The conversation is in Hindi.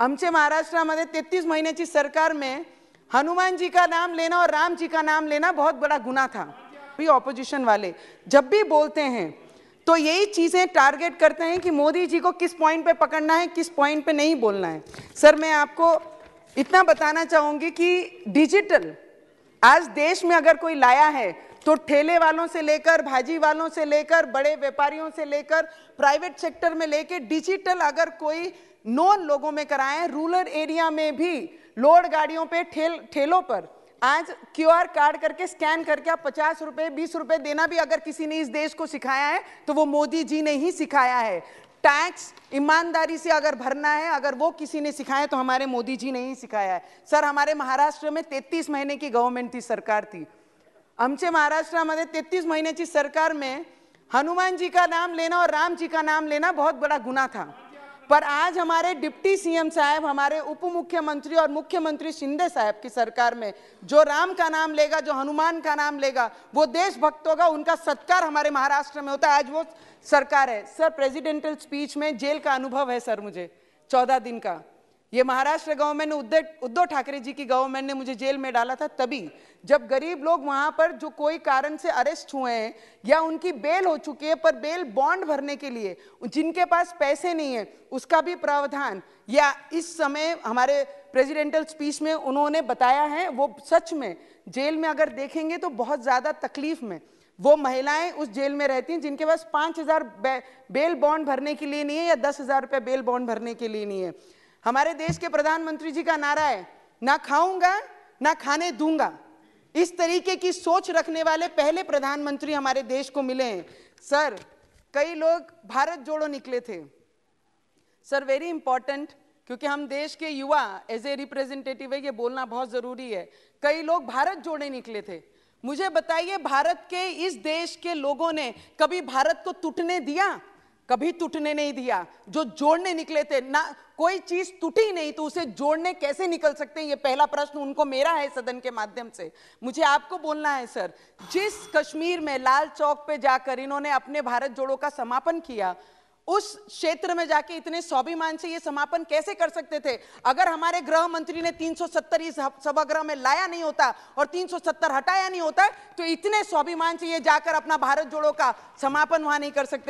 आमचे मध्य तेतीस महीने की सरकार में हनुमान जी का नाम लेना और राम जी का नाम लेना बहुत बड़ा गुना था भी ऑपोजिशन वाले जब भी बोलते हैं तो यही चीज़ें टारगेट करते हैं कि मोदी जी को किस पॉइंट पे पकड़ना है किस पॉइंट पे नहीं बोलना है सर मैं आपको इतना बताना चाहूंगी कि डिजिटल आज देश में अगर कोई लाया है तो ठेले वालों से लेकर भाजी वालों से लेकर बड़े व्यापारियों से लेकर प्राइवेट सेक्टर में लेकर डिजिटल अगर कोई नॉन लोगों में कराएं रूरल एरिया में भी लोड गाड़ियों पे ठेल ठेलों पर आज क्यूआर कार्ड करके स्कैन करके आप पचास रुपए बीस रुपए देना भी अगर किसी ने इस देश को सिखाया है तो वो मोदी जी ने ही सिखाया है टैक्स ईमानदारी से अगर भरना है अगर वो किसी ने सिखाया तो हमारे मोदी जी ने ही सिखाया है सर हमारे महाराष्ट्र में तेतीस महीने की गवर्नमेंट थी सरकार थी हमसे महाराष्ट्र में तेतीस महीने की सरकार में हनुमान जी का नाम लेना और राम जी का नाम लेना बहुत बड़ा गुना था पर आज हमारे डिप्टी सीएम साहब हमारे उप मुख्यमंत्री और मुख्यमंत्री शिंदे साहब की सरकार में जो राम का नाम लेगा जो हनुमान का नाम लेगा वो देशभक्तों का उनका सत्कार हमारे महाराष्ट्र में होता है आज वो सरकार है सर प्रेसिडेंटल स्पीच में जेल का अनुभव है सर मुझे चौदह दिन का ये महाराष्ट्र गवर्नमेंट ने उद्धव ठाकरे जी की गवर्नमेंट ने मुझे जेल में डाला था तभी जब गरीब लोग वहां पर जो कोई कारण से अरेस्ट हुए हैं या उनकी बेल हो चुकी है पर बेल बॉन्ड भरने के लिए जिनके पास पैसे नहीं है उसका भी प्रावधान या इस समय हमारे प्रेसिडेंटल स्पीच में उन्होंने बताया है वो सच में जेल में अगर देखेंगे तो बहुत ज़्यादा तकलीफ में वो महिलाएं उस जेल में रहती हैं जिनके पास पाँच हज़ार बेल बॉन्ड भरने के लिए नहीं है या दस हज़ार रुपये बेल बॉन्ड भरने के लिए नहीं है हमारे देश के प्रधानमंत्री जी का नारा है ना खाऊंगा ना खाने दूंगा इस तरीके की सोच रखने वाले पहले प्रधानमंत्री हमारे देश को मिले हैं सर कई लोग भारत जोड़ो निकले थे सर वेरी इंपॉर्टेंट क्योंकि हम देश के युवा एज ए रिप्रेजेंटेटिव है ये बोलना बहुत ज़रूरी है कई लोग भारत जोड़े निकले थे मुझे बताइए भारत के इस देश के लोगों ने कभी भारत को टूटने दिया कभी टूटने नहीं दिया जो जोड़ने निकले थे ना कोई चीज टूटी नहीं तो उसे जोड़ने कैसे निकल सकते हैं ये पहला प्रश्न उनको मेरा है सदन के माध्यम से मुझे आपको बोलना है सर जिस कश्मीर में लाल चौक पे जाकर इन्होंने अपने भारत जोड़ो का समापन किया उस क्षेत्र में जाके इतने स्वाभिमान से ये समापन कैसे कर सकते थे अगर हमारे गृह मंत्री ने 370 इस सभागृह में लाया नहीं होता और 370 हटाया नहीं होता तो इतने स्वाभिमान से ये जाकर अपना भारत जोड़ो का समापन वहां नहीं कर सकते